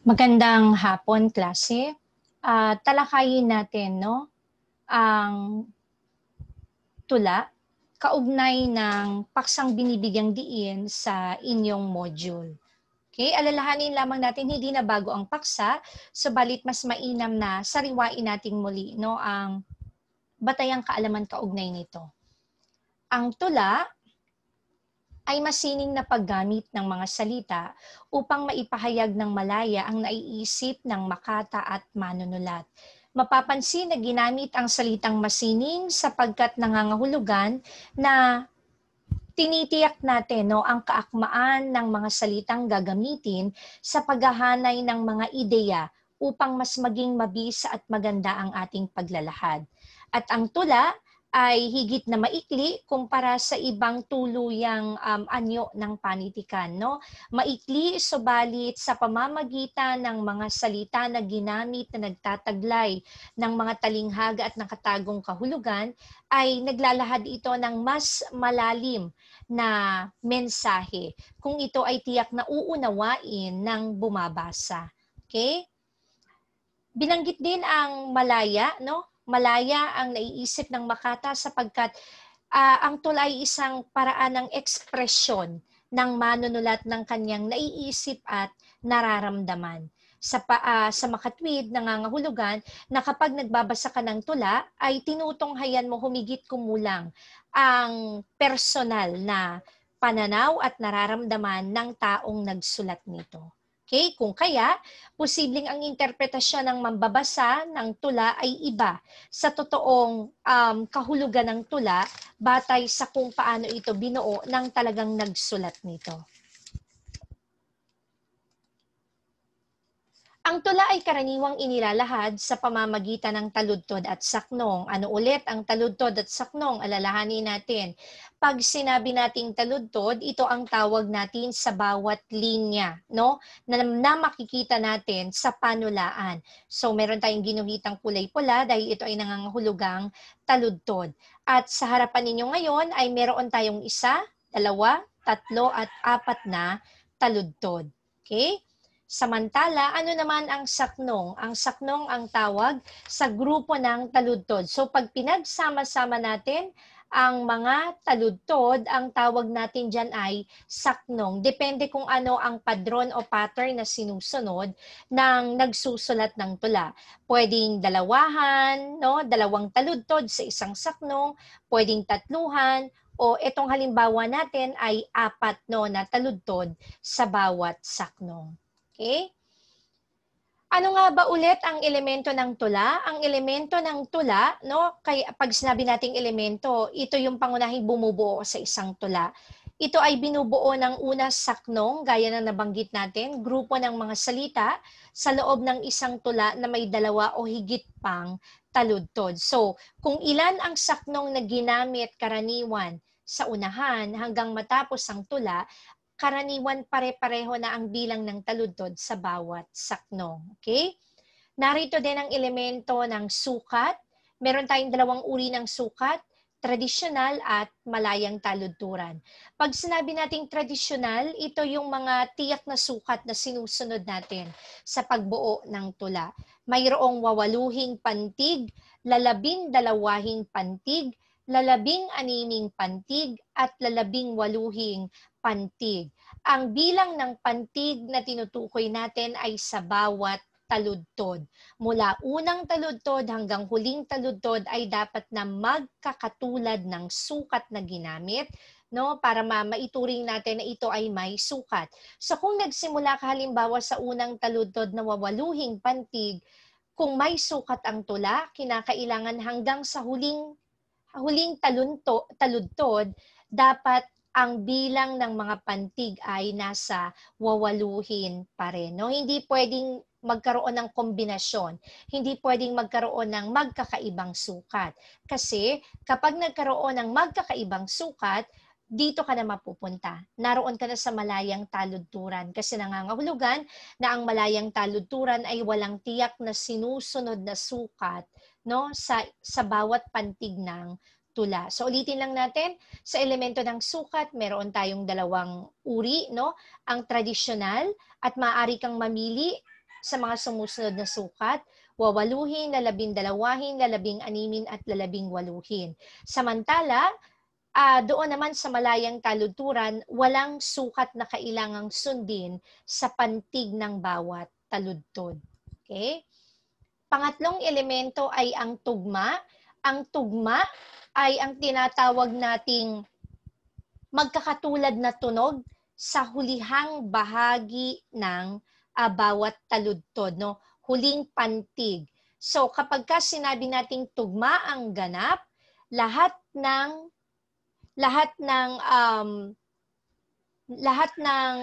Magandang hapon klase. Uh, talakayin natin no ang tula kaugnay ng paksang binibigyang diin sa inyong module. Okay, alalahanin lamang natin hindi na bago ang paksa, subalit mas mainam na sariwain natin muli no ang batayang kaalaman kaugnay nito. Ang tula ay masining na paggamit ng mga salita upang maipahayag ng malaya ang naiisip ng makata at manunulat. Mapapansin na ginamit ang salitang masining sapagkat nangangahulugan na tinitiyak natin no, ang kaakmaan ng mga salitang gagamitin sa paghahanay ng mga ideya upang mas maging mabisa at maganda ang ating paglalahad. At ang tula ay higit na maikli kumpara sa ibang tuluyang um, anyo ng panitikan. No? Maikli subalit sa pamamagitan ng mga salita na ginamit na nagtataglay ng mga talinghaga at nakatagong kahulugan ay naglalahad ito ng mas malalim na mensahe kung ito ay tiyak na uunawain ng bumabasa. Okay? Binanggit din ang malaya, no? malaya ang naiisip ng makata sapagkat uh, ang tula ay isang paraan ng ekspresyon ng manunulat ng kanyang naiisip at nararamdaman sa pa, uh, sa makatwid nangangahulugan na kapag nagbabasa ka ng tula ay tinutunghayan mo humigit kumulang ang personal na pananaw at nararamdaman ng taong nagsulat nito. Okay? Kung kaya, posibleng ang interpretasyon ng mambabasa ng tula ay iba sa totoong um, kahulugan ng tula batay sa kung paano ito binuo ng talagang nagsulat nito. Ang tula ay karaniwang inilalahad sa pamamagitan ng taludtod at saknong. Ano ulit ang taludtod at saknong? Alalahanin natin. Pag sinabi nating taludtod, ito ang tawag natin sa bawat linya, no? Na, na makikita natin sa panulaan. So meron tayong ginuhitang kulay pula dahil ito ay nangangahulugang taludtod. At sa harapan ninyo ngayon ay meron tayong isa, dalawa, tatlo at apat na taludtod. Okay? Samantala, ano naman ang saknong? Ang saknong ang tawag sa grupo ng taludtod. So pag pinagsama-sama natin ang mga taludtod, ang tawag natin dyan ay saknong. Depende kung ano ang padron o pattern na sinusunod ng nagsusulat ng tula. Pwedeng dalawahan, no? dalawang taludtod sa isang saknong, pwedeng tatluhan, o itong halimbawa natin ay apat no, na taludtod sa bawat saknong. Okay? Ano nga ba ulit ang elemento ng tula? Ang elemento ng tula, no, kay pag sinabi nating elemento, ito yung pangunahing bumubuo sa isang tula. Ito ay binubuo ng una saknong, gaya ng nabanggit natin, grupo ng mga salita sa loob ng isang tula na may dalawa o higit pang taludtod. So, kung ilan ang saknong na ginamit karaniwan sa unahan hanggang matapos ang tula, karaniwan pare-pareho na ang bilang ng taludtod sa bawat saknong. Okay? Narito din ang elemento ng sukat. Meron tayong dalawang uri ng sukat, tradisyonal at malayang taludturan. Pag sinabi nating tradisyonal, ito yung mga tiyak na sukat na sinusunod natin sa pagbuo ng tula. Mayroong wawaluhing pantig, lalabin dalawahing pantig, lalabing animing pantig at lalabing waluhing pantig. Ang bilang ng pantig na tinutukoy natin ay sa bawat taludtod. Mula unang taludtod hanggang huling taludtod ay dapat na magkakatulad ng sukat na ginamit no para ma maituring natin na ito ay may sukat. So kung nagsimula ka halimbawa sa unang taludtod na wawaluhing pantig, kung may sukat ang tula, kinakailangan hanggang sa huling huling talunto, taludtod dapat ang bilang ng mga pantig ay nasa wawaluhin pa rin. No? Hindi pwedeng magkaroon ng kombinasyon. Hindi pwedeng magkaroon ng magkakaibang sukat. Kasi kapag nagkaroon ng magkakaibang sukat, dito ka na mapupunta. Naroon ka na sa malayang taludturan kasi nangangahulugan na ang malayang taludturan ay walang tiyak na sinusunod na sukat no sa sa bawat pantig ng tula. So ulitin lang natin, sa elemento ng sukat, meron tayong dalawang uri, no? Ang tradisyonal at maaari kang mamili sa mga sumusunod na sukat, wawaluhin, lalabing dalawahin, lalabing animin at lalabing waluhin. Samantala, uh, doon naman sa malayang taluturan, walang sukat na kailangang sundin sa pantig ng bawat taludtod. Okay? Pangatlong elemento ay ang tugma. Ang tugma ay ang tinatawag nating magkakatulad na tunog sa hulihang bahagi ng uh, bawat taludtod, no? huling pantig. So kapag ka sinabi nating tugma ang ganap, lahat ng lahat ng um, lahat ng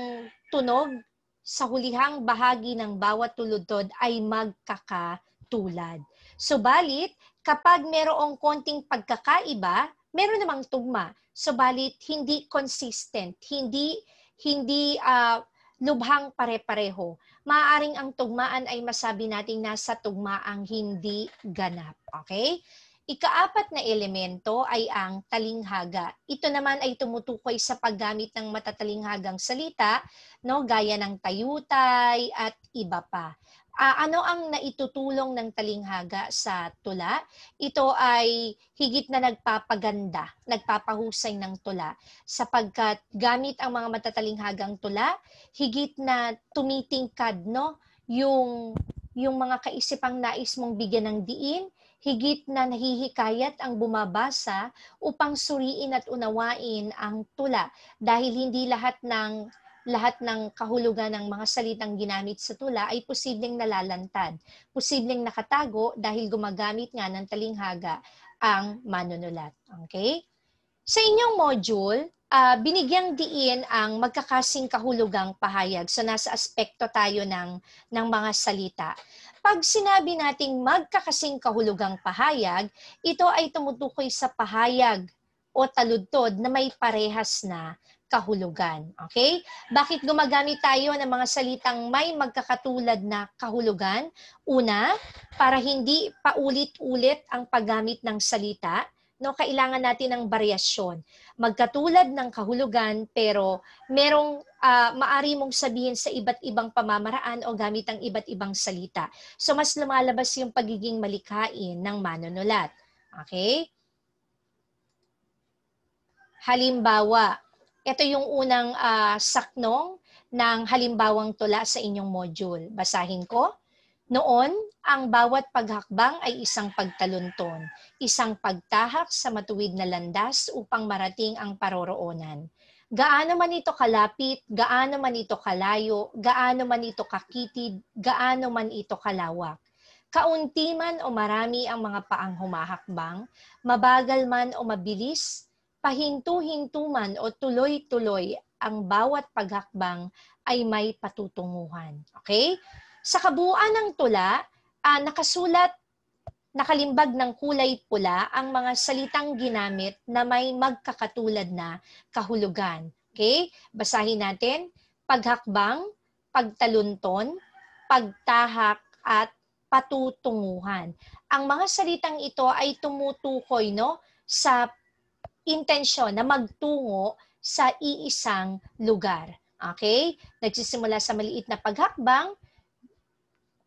tunog sa hulihang bahagi ng bawat tuludtod ay magkakatulad. Subalit, kapag merong konting pagkakaiba, meron namang tugma. Subalit, hindi consistent, hindi, hindi uh, lubhang pare-pareho. Maaring ang tugmaan ay masabi nating nasa tugmaang hindi ganap. Okay? Ikaapat na elemento ay ang talinghaga. Ito naman ay tumutukoy sa paggamit ng matatalinghagang salita, no, gaya ng tayutay at iba pa. Uh, ano ang naitutulong ng talinghaga sa tula? Ito ay higit na nagpapaganda, nagpapahusay ng tula sapagkat gamit ang mga matatalinghagang tula, higit na tumitingkad no yung yung mga kaisipang nais mong bigyan ng diin, higit na nahihikayat ang bumabasa upang suriin at unawain ang tula dahil hindi lahat ng lahat ng kahulugan ng mga salitang ginamit sa tula ay posibleng nalalantad, posibleng nakatago dahil gumagamit nga ng talinghaga ang manunulat. Okay? Sa inyong module, uh, binigyang diin ang magkakasing kahulugang pahayag. So nasa aspekto tayo ng, ng mga salita. Pag sinabi nating magkakasing kahulugang pahayag, ito ay tumutukoy sa pahayag o taludtod na may parehas na kahulugan. Okay? Bakit gumagamit tayo ng mga salitang may magkakatulad na kahulugan? Una, para hindi paulit-ulit ang paggamit ng salita, no, kailangan natin ng variasyon. Magkatulad ng kahulugan pero merong uh, ah, maari mong sabihin sa iba't ibang pamamaraan o gamit ang iba't ibang salita. So mas lumalabas yung pagiging malikain ng manunulat. Okay? Halimbawa, ito yung unang uh, saknong ng halimbawang tula sa inyong module. Basahin ko. Noon, ang bawat paghakbang ay isang pagtalunton, isang pagtahak sa matuwid na landas upang marating ang paroroonan. Gaano man ito kalapit, gaano man ito kalayo, gaano man ito kakitid, gaano man ito kalawak. Kaunti man o marami ang mga paang humahakbang, mabagal man o mabilis, pahinto-hinto man o tuloy-tuloy ang bawat paghakbang ay may patutunguhan. Okay? Sa kabuuan ng tula, uh, nakasulat, nakalimbag ng kulay pula ang mga salitang ginamit na may magkakatulad na kahulugan. Okay? Basahin natin. Paghakbang, pagtalunton, pagtahak, at patutunguhan. Ang mga salitang ito ay tumutukoy no, sa intensyon na magtungo sa iisang lugar. Okay? Nagsisimula sa maliit na paghakbang,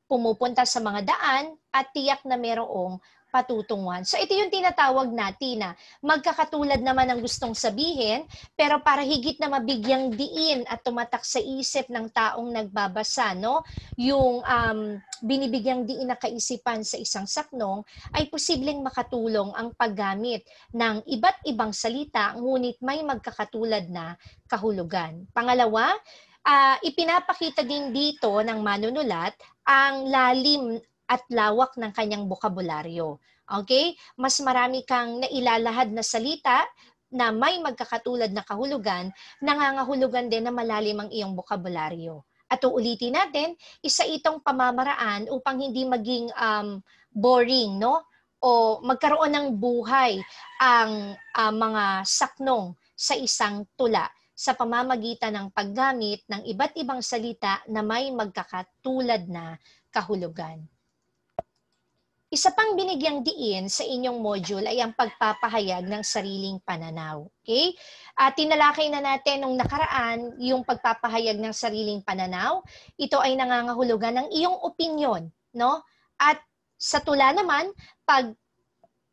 pumupunta sa mga daan, at tiyak na merong patutunguhan. So ito yung tinatawag natin na magkakatulad naman ang gustong sabihin, pero para higit na mabigyang diin at tumatak sa isip ng taong nagbabasa, no? Yung um, binibigyang diin na kaisipan sa isang saknong ay posibleng makatulong ang paggamit ng iba't ibang salita ngunit may magkakatulad na kahulugan. Pangalawa, uh, ipinapakita din dito ng manunulat ang lalim at lawak ng kanyang bokabularyo. Okay? Mas marami kang nailalahad na salita na may magkakatulad na kahulugan, nangangahulugan din na malalim ang iyong bokabularyo. At uulitin natin, isa itong pamamaraan upang hindi maging um, boring, no? O magkaroon ng buhay ang uh, mga saknong sa isang tula sa pamamagitan ng paggamit ng iba't ibang salita na may magkakatulad na kahulugan. Isa pang binigyang diin sa inyong module ay ang pagpapahayag ng sariling pananaw. Okay? At tinalakay na natin nung nakaraan yung pagpapahayag ng sariling pananaw. Ito ay nangangahulugan ng iyong opinion. No? At sa tula naman, pag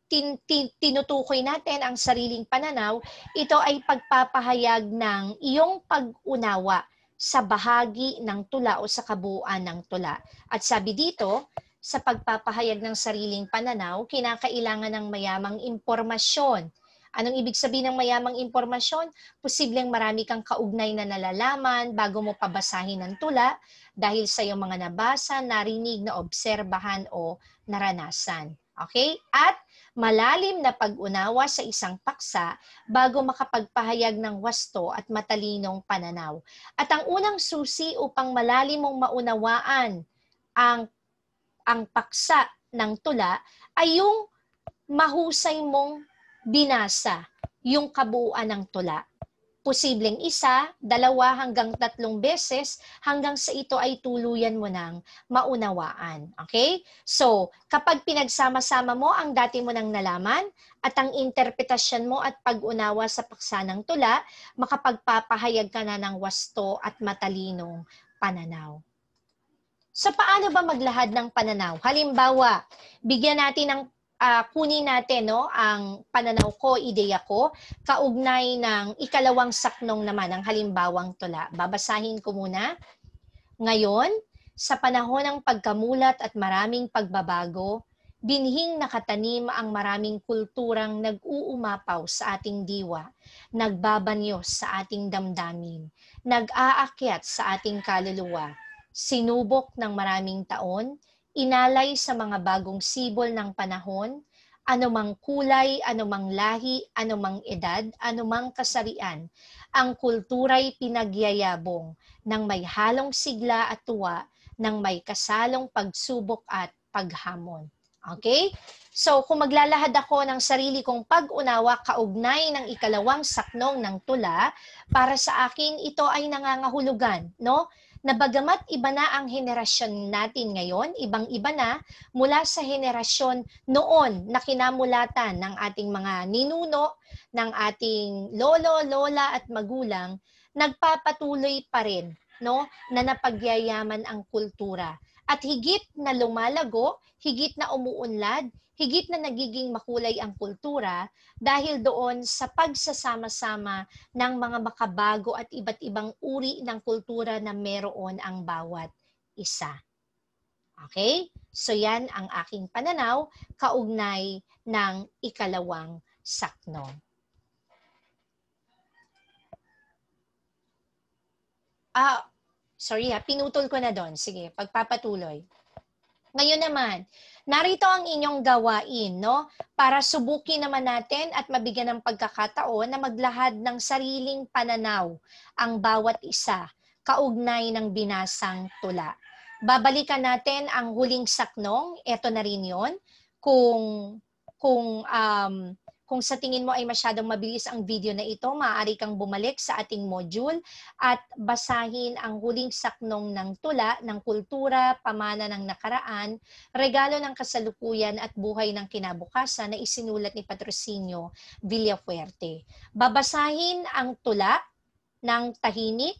tin, tin, tinutukoy natin ang sariling pananaw, ito ay pagpapahayag ng iyong pag-unawa sa bahagi ng tula o sa kabuuan ng tula. At sabi dito, sa pagpapahayag ng sariling pananaw, kinakailangan ng mayamang impormasyon. Anong ibig sabihin ng mayamang impormasyon? Posibleng marami kang kaugnay na nalalaman bago mo pabasahin ang tula dahil sa iyong mga nabasa, narinig, na obserbahan o naranasan. Okay? At malalim na pag-unawa sa isang paksa bago makapagpahayag ng wasto at matalinong pananaw. At ang unang susi upang malalim mong maunawaan ang ang paksa ng tula ay yung mahusay mong binasa yung kabuuan ng tula. Posibleng isa, dalawa hanggang tatlong beses hanggang sa ito ay tuluyan mo ng maunawaan. Okay? So, kapag pinagsama-sama mo ang dati mo nang nalaman at ang interpretasyon mo at pag-unawa sa paksa ng tula, makapagpapahayag ka na ng wasto at matalinong pananaw. So paano ba maglahad ng pananaw? Halimbawa, bigyan natin ng uh, kunin natin no ang pananaw ko, ideya ko, kaugnay ng ikalawang saknong naman ang halimbawang tula. Babasahin ko muna. Ngayon, sa panahon ng pagkamulat at maraming pagbabago, binhing nakatanim ang maraming kulturang nag-uumapaw sa ating diwa, nagbabanyos sa ating damdamin, nag-aakyat sa ating kaluluwa sinubok ng maraming taon, inalay sa mga bagong sibol ng panahon, anumang kulay, anumang lahi, anumang edad, anumang kasarian, ang kultura'y pinagyayabong ng may halong sigla at tuwa, ng may kasalong pagsubok at paghamon. Okay? So, kung maglalahad ako ng sarili kong pag-unawa kaugnay ng ikalawang saknong ng tula, para sa akin ito ay nangangahulugan, no? na bagamat iba na ang henerasyon natin ngayon, ibang-iba na mula sa henerasyon noon na kinamulatan ng ating mga ninuno, ng ating lolo, lola at magulang, nagpapatuloy pa rin no, na napagyayaman ang kultura. At higit na lumalago, higit na umuunlad, higit na nagiging makulay ang kultura dahil doon sa pagsasama-sama ng mga makabago at iba't ibang uri ng kultura na meron ang bawat isa. Okay? So yan ang aking pananaw kaugnay ng ikalawang sakno. Ah, sorry ha, pinutol ko na doon. Sige, pagpapatuloy. Ngayon naman, narito ang inyong gawain, no? Para subukin naman natin at mabigyan ng pagkakataon na maglahad ng sariling pananaw ang bawat isa, kaugnay ng binasang tula. Babalikan natin ang huling saknong, eto na rin 'yon, kung, kung um, kung sa tingin mo ay masyadong mabilis ang video na ito, maaari kang bumalik sa ating module at basahin ang huling saknong ng tula ng kultura, pamana ng nakaraan, regalo ng kasalukuyan at buhay ng kinabukasan na isinulat ni Patrocinio Villafuerte. Babasahin ang tula ng tahinik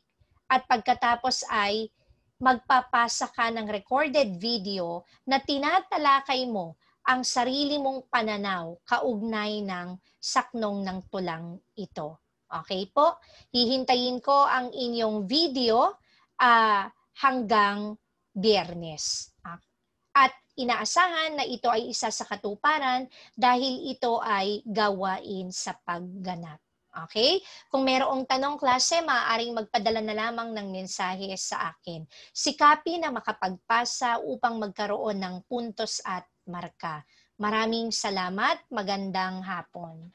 at pagkatapos ay magpapasa ka ng recorded video na tinatalakay mo ang sarili mong pananaw kaugnay ng saknong ng tulang ito. Okay po? Hihintayin ko ang inyong video uh, hanggang biyernes. Ah, at inaasahan na ito ay isa sa katuparan dahil ito ay gawain sa pagganap. Okay? Kung mayroong tanong klase, maaaring magpadala na lamang ng mensahe sa akin. Sikapi na makapagpasa upang magkaroon ng puntos at Marka. Maraming salamat. Magandang hapon.